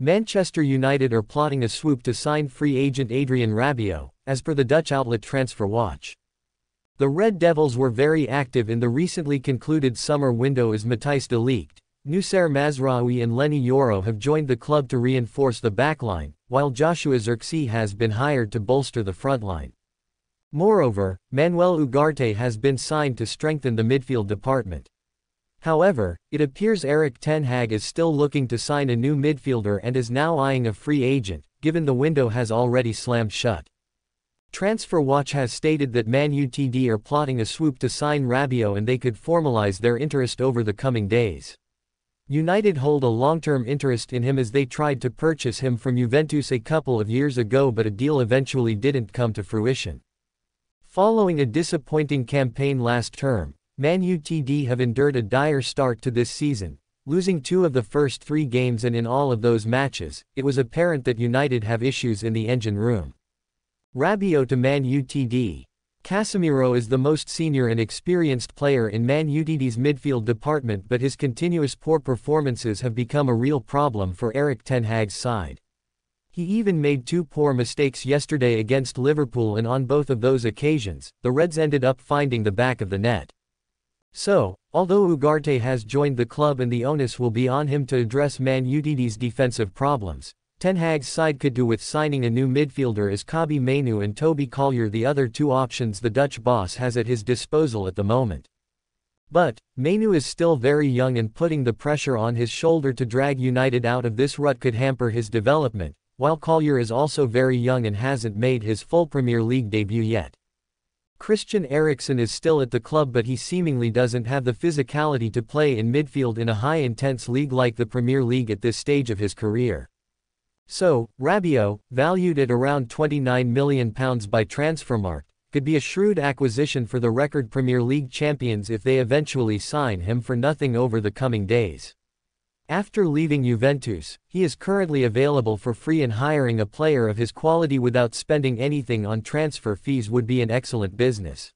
Manchester United are plotting a swoop to sign free agent Adrian Rabiot, as per the Dutch outlet Transfer Watch. The Red Devils were very active in the recently concluded summer window as Matthijs de Ligt, Nusser Mazraoui and Lenny Yoro have joined the club to reinforce the backline, while Joshua Xerxes has been hired to bolster the frontline. Moreover, Manuel Ugarte has been signed to strengthen the midfield department. However, it appears Eric Ten Hag is still looking to sign a new midfielder and is now eyeing a free agent, given the window has already slammed shut. Transfer Watch has stated that Man UTD are plotting a swoop to sign Rabiot and they could formalize their interest over the coming days. United hold a long-term interest in him as they tried to purchase him from Juventus a couple of years ago but a deal eventually didn't come to fruition. Following a disappointing campaign last term, Man UTD have endured a dire start to this season, losing two of the first three games and in all of those matches, it was apparent that United have issues in the engine room. Rabiot to Man UTD. Casemiro is the most senior and experienced player in Man UTD's midfield department but his continuous poor performances have become a real problem for Eric Ten Hag's side. He even made two poor mistakes yesterday against Liverpool and on both of those occasions, the Reds ended up finding the back of the net. So, although Ugarte has joined the club and the onus will be on him to address Man Utd's defensive problems, Ten Hag's side could do with signing a new midfielder as Kabi Mainu and Toby Collier the other two options the Dutch boss has at his disposal at the moment. But, Mainu is still very young and putting the pressure on his shoulder to drag United out of this rut could hamper his development, while Collier is also very young and hasn't made his full Premier League debut yet. Christian Eriksen is still at the club but he seemingly doesn't have the physicality to play in midfield in a high-intense league like the Premier League at this stage of his career. So, Rabiot, valued at around £29 million by Transfermarkt, could be a shrewd acquisition for the record Premier League champions if they eventually sign him for nothing over the coming days. After leaving Juventus, he is currently available for free and hiring a player of his quality without spending anything on transfer fees would be an excellent business.